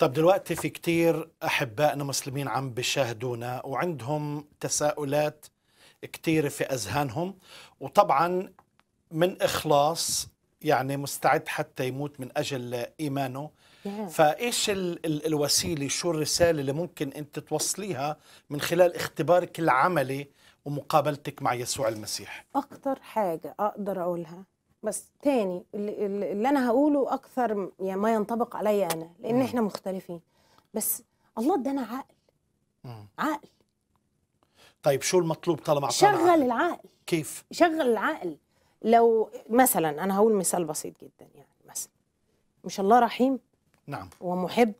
طب دلوقتي في كتير أحبائنا مسلمين عم بيشاهدونا وعندهم تساؤلات كتير في أذهانهم وطبعا من إخلاص يعني مستعد حتى يموت من أجل إيمانه فإيش ال ال الوسيلة شو الرسالة اللي ممكن أنت توصليها من خلال اختبارك العملي ومقابلتك مع يسوع المسيح أكتر حاجة أقدر أقولها بس تاني اللي, اللي انا هقوله اكثر يعني ما ينطبق عليا انا لان مم. احنا مختلفين بس الله ادانا عقل مم. عقل طيب شو المطلوب طالما اعطانا شغل عقل. العقل كيف شغل العقل لو مثلا انا هقول مثال بسيط جدا يعني مثلا مش الله رحيم نعم ومحب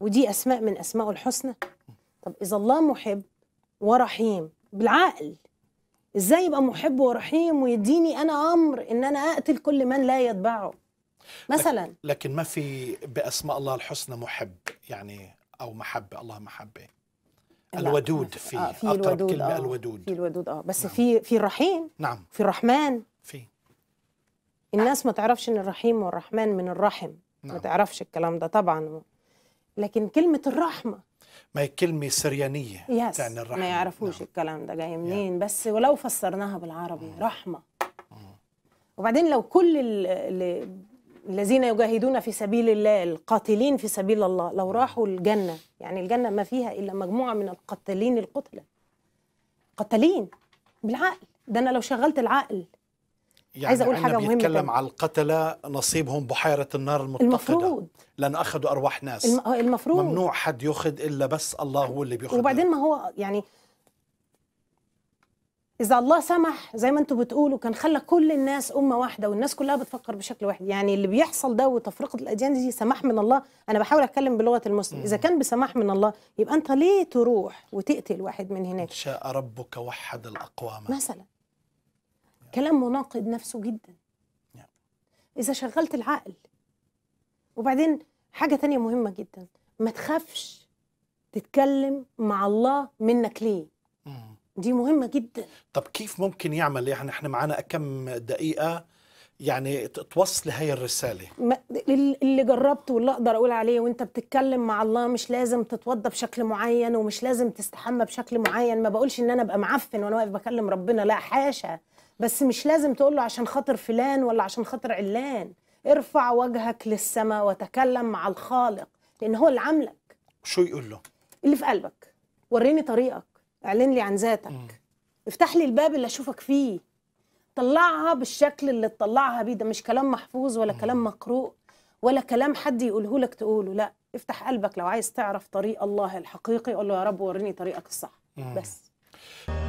ودي اسماء من اسماء الحسنى طب اذا الله محب ورحيم بالعقل ازاي يبقى محب ورحيم ويديني انا امر ان انا اقتل كل من لا يتبعه مثلا لكن ما في باسماء الله الحسنى محب يعني او محبه الله محبه الودود آه، في, آه في اقرب الودود كلمه آه الودود في الودود اه بس نعم. في في الرحيم نعم في الرحمن في الناس ما تعرفش ان الرحيم والرحمن من الرحم نعم. ما تعرفش الكلام ده طبعا لكن كلمه الرحمه ما هي كلمه سريانيه يس تعني الرحمه ما يعرفوش نعم. الكلام ده جاي منين yeah. بس ولو فسرناها بالعربي مم. Mm. رحمه مم. Mm. وبعدين لو كل الذين يجاهدون في سبيل الله القاتلين في سبيل الله لو mm. راحوا الجنه يعني الجنه ما فيها الا مجموعه من القتالين القتله قتالين بالعقل ده انا لو شغلت العقل يعني عايز اقول حاجه مهمه بيتكلم على القتله نصيبهم بحيره النار المتقده المفروض لان اخذوا ارواح ناس آه، المفروض ممنوع حد ياخذ الا بس الله هو اللي بياخذ وبعدين ما هو يعني اذا الله سمح زي ما انتم بتقولوا كان خلى كل الناس امه واحده والناس كلها بتفكر بشكل واحد يعني اللي بيحصل ده وتفرقه الاديان دي سماح من الله انا بحاول اتكلم بلغه المسلم اذا كان بسماح من الله يبقى انت ليه تروح وتقتل واحد من هناك شاء ربك وحد الاقوام مثلا كلام مناقض نفسه جدا إذا شغلت العقل وبعدين حاجة تانية مهمة جدا ما تخافش تتكلم مع الله منك ليه دي مهمة جدا طب كيف ممكن يعمل يعني احنا معانا كم دقيقة يعني توصل هاي الرسالة ما اللي جربته واللي أقدر أقول عليه وأنت بتتكلم مع الله مش لازم تتوضى بشكل معين ومش لازم تستحمى بشكل معين ما بقولش إن أنا أبقى معفن وأنا واقف بكلم ربنا لا حاشا بس مش لازم تقول له عشان خاطر فلان ولا عشان خاطر علان ارفع وجهك للسماء وتكلم مع الخالق لان هو اللي عاملك شو يقول له اللي في قلبك وريني طريقك اعلن لي عن ذاتك م. افتح لي الباب اللي اشوفك فيه طلعها بالشكل اللي تطلعها بيه ده مش كلام محفوظ ولا م. كلام مقروء ولا كلام حد يقوله لك تقوله لا افتح قلبك لو عايز تعرف طريق الله الحقيقي قول له يا رب وريني طريقك الصح م. بس